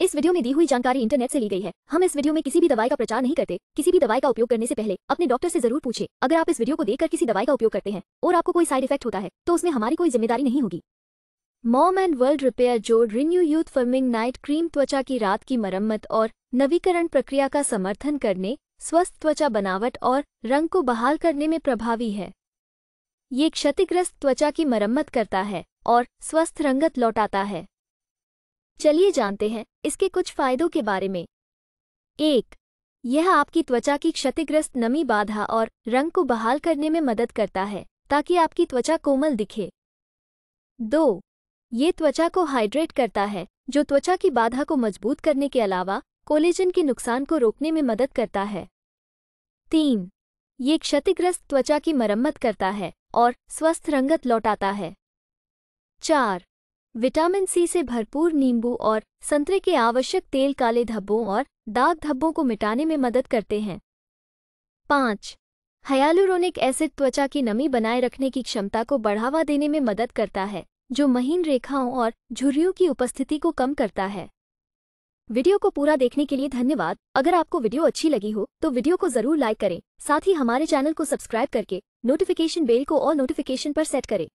इस वीडियो में दी हुई जानकारी इंटरनेट से ली गई है हम इस वीडियो में किसी भी दवाई का प्रचार नहीं करते किसी भी दवाई का उपयोग करने से पहले अपने डॉक्टर से जरूर पूछे अगर आप इस वीडियो को देखकर किसी दवाई का उपयोग करते हैं और आपको कोई साइड इफेक्ट होता है तो उसमें हमारी कोई जिम्मेदारी नहीं होगी मॉम एंड वर्ल्ड रिपेयर जोड़ renew youth firming night cream त्वचा की रात की मरम्मत और नवीकरण प्रक्रिया का समर्थन करने स्वस्थ त्वचा बनावट और रंग को बहाल करने में प्रभावी है ये क्षतिग्रस्त त्वचा की मरम्मत करता है और स्वस्थ रंगत लौटाता है चलिए जानते हैं इसके कुछ फायदों के बारे में एक यह आपकी त्वचा की क्षतिग्रस्त नमी बाधा और रंग को बहाल करने में मदद करता है ताकि आपकी त्वचा कोमल दिखे दो ये त्वचा को हाइड्रेट करता है जो त्वचा की बाधा को मजबूत करने के अलावा कोलेजन के नुकसान को रोकने में मदद करता है तीन ये क्षतिग्रस्त त्वचा की मरम्मत करता है और स्वस्थ रंगत लौटाता है चार विटामिन सी से भरपूर नींबू और संतरे के आवश्यक तेल काले धब्बों और दाग धब्बों को मिटाने में मदद करते हैं पाँच हयालुरोनिक एसिड त्वचा की नमी बनाए रखने की क्षमता को बढ़ावा देने में मदद करता है जो महीन रेखाओं और झुर्रियों की उपस्थिति को कम करता है वीडियो को पूरा देखने के लिए धन्यवाद अगर आपको वीडियो अच्छी लगी हो तो वीडियो को जरूर लाइक करें साथ ही हमारे चैनल को सब्सक्राइब करके नोटिफिकेशन बेल को और नोटिफिकेशन पर सेट करें